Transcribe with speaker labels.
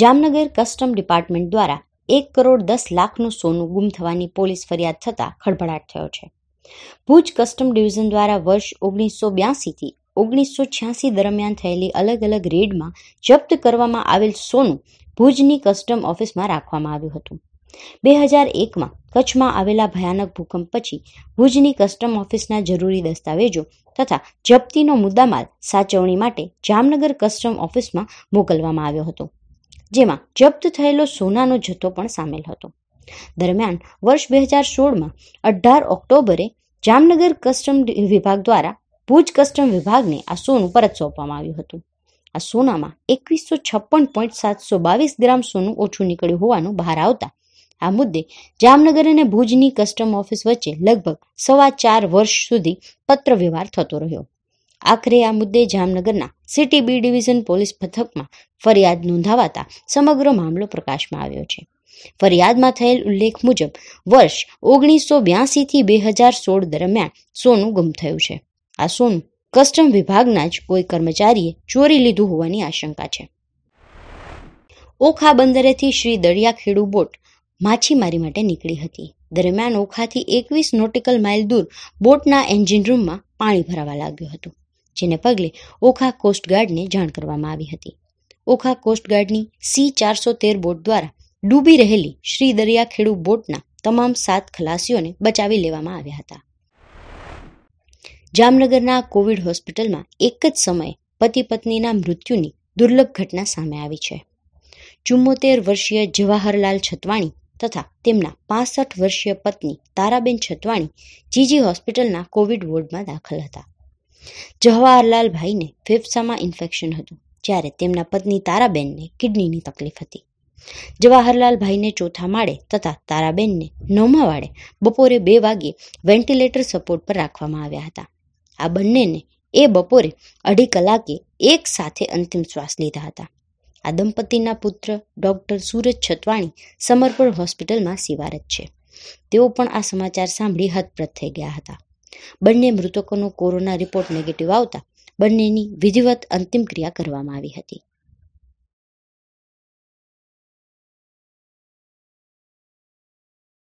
Speaker 1: Jamnagar custom department દ્વારા એક કરોડ દસ લાખનું સોનું ગુમ થવાની પોલીસ ફરિયાદ થતાં ખળભળાટ થયો છે ભુજ કસ્ટમ ડિવિઝન દ્વારા વર્ષ ઓગણીસો બ્યાસીથી ઓગણીસો છ્યાસી દરમિયાન થયેલી અલગ અલગ રેડમાં જપ્ત કરવામાં આવેલ સોનું ભુજની કસ્ટમ ઓફિસમાં રાખવામાં આવ્યું હતું બે હજાર એકમાં કચ્છમાં આવેલા ભયાનક ભૂકંપ પછી ભુજની કસ્ટમ ઓફિસના જરૂરી દસ્તાવેજો તથા જપ્તીનો મુદ્દામાલ સાચવણી માટે જામનગર કસ્ટમ ઓફિસમાં મોકલવામાં આવ્યો હતો જેમાં જપ્ત થયેલો સોનાનો જથ્થો પણ સામેલ હતો દરમિયાન વર્ષ બે હજાર સોળમાં અઢાર ઓક્ટોબરે જામનગર કસ્ટમ વિભાગ દ્વારા ભુજ કસ્ટમ વિભાગને આ સોનું પરત સોંપવામાં આવ્યું હતું આ સોનામાં એકવીસો છપ્પન પોઈન્ટ સાતસો બાવીસ ગ્રામ સોનું ઓછું નીકળ્યું હોવાનું બહાર આવતા આ મુદ્દે જામનગર અને ભુજની કસ્ટમ ઓફિસ વચ્ચે લગભગ સવા ચાર વર્ષ સુધી પત્ર વ્યવહાર થતો રહ્યો આખરે આ મુદ્દે જામનગરના સિટી બી ડિવિઝન પોલીસ મથકમાં ફરિયાદ નોંધાવાતા સમગ્ર મામલો પ્રકાશમાં આવ્યો છે ફરિયાદમાં થયેલ ઉલ્લેખ મુજબ વર્ષ ઓગણીસો બ્યાસીથી બે હજાર સોળ દરમિયાન સોનું ગુમ થયું છે આ સોનું કસ્ટમ વિભાગના જ કોઈ કર્મચારીએ ચોરી લીધું હોવાની આશંકા છે ઓખા બંદરેથી શ્રી દરિયાખેડુ બોટ માછીમારી માટે નીકળી હતી દરમિયાન ઓખાથી એકવીસ નોટિકલ માઇલ દૂર બોટના એન્જિન રૂમમાં પાણી ભરાવા લાગ્યું હતું જેને પગલે ઓખા કોસ્ટગાર્ડને જાણ કરવામાં આવી હતી ઓખા કોસ્ટગાર્ડની સી ચારસો તેર બોટ દ્વારા ડૂબી રહેલી શ્રી દરિયાખેડુ બોટના તમામ સાત ખલાસીઓને બચાવી લેવામાં આવ્યા હતા જામનગરના કોવિડ હોસ્પિટલમાં એક જ સમયે પતિ પત્નીના મૃત્યુની દુર્લભ ઘટના સામે આવી છે ચુમ્મોતેર વર્ષીય જવાહરલાલ છતવાણી તથા તેમના પાસઠ વર્ષીય પત્ની તારાબેન છતવાણી જીજી હોસ્પિટલના કોવિડ વોર્ડમાં દાખલ હતા જવાહરલાલભાઈને ફેફસામાં ઇન્ફેક્શન હતું જ્યારે તેમના પત્ની તારાબેનને કિડનીની તકલીફ હતી જવાહરલાલ ભાઈને ચોથા માળે તથા તારાબેનને નવમા વાળે બપોરે બે વાગ્યે વેન્ટિલેટર સપોર્ટ પર રાખવામાં આવ્યા હતા આ બંનેને એ બપોરે અઢી કલાકે એક સાથે અંતિમ શ્વાસ લીધા હતા આ દંપતીના પુત્ર ડૉક્ટર સુરજ છતવાણી સમર્પણ હોસ્પિટલમાં સેવારત છે તેઓ પણ આ સમાચાર સાંભળી હતપ્રત થઈ ગયા હતા બંને મૃતકોનો કોરોના રિપોર્ટ નેગેટિવ આવતા બંનેની વિધિવત અંતિમ ક્રિયા કરવામાં આવી હતી